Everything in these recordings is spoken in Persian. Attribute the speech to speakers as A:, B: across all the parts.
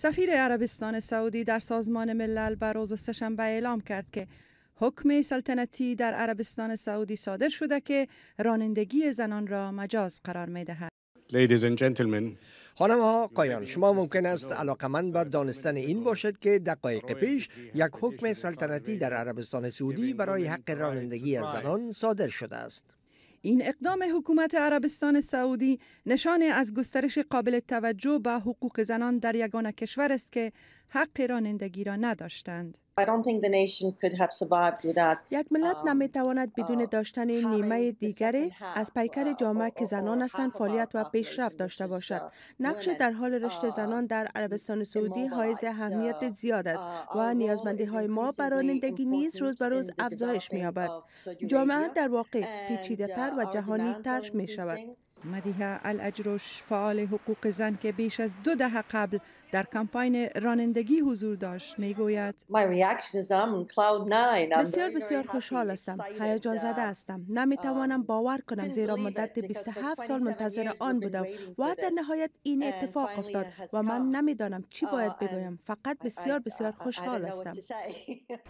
A: سفیر عربستان سعودی در سازمان ملل بر روز سهشنبه اعلام کرد که حکم سلطنتی در عربستان سعودی صادر شده که رانندگی زنان را مجاز قرار می دهد.
B: خانم ها قایان شما ممکن است علاقمند به دانستن این باشد که دقایق پیش یک حکم سلطنتی در عربستان سعودی برای حق رانندگی از زنان صادر شده است این
A: اقدام حکومت عربستان سعودی نشان از گسترش قابل توجه به حقوق زنان در یگانه کشور است که حق رانندگی را نداشتند.
B: یک ملت um, نمیتواند بدون uh, داشتن نیمه دیگری از پیکر جامعه uh, که زنان هستند فعالیت و پیشرفت داشته uh, باشد نقش در حال رشد زنان در عربستان سعودی حائز اهمیت زیاد است و نیازمندی های ما برانندگی نیز روز به روز افزایش مییابد جامعه در واقع پیچیدهتر و جهانی تر می شود مدیه الاجروش فعال حقوق زن که بیش از دو دهه
A: قبل در کمپاین رانندگی حضور داشت میگوید uh, um, uh, بسیار بسیار
B: خوشحال هستم هیجان زده هستم نمیتوانم باور کنم زیرا مدت 27 سال منتظر آن بودم و در نهایت این اتفاق افتاد و من نمیدانم چی باید بگویم فقط بسیار بسیار خوشحال هستم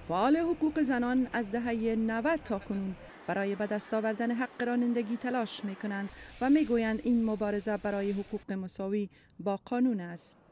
A: فعال حقوق زنان از دهه 90 تا کنون برای به دست آوردن حق رانندگی تلاش می کنند و می گویند این مبارزه برای حقوق مساوی با قانون است.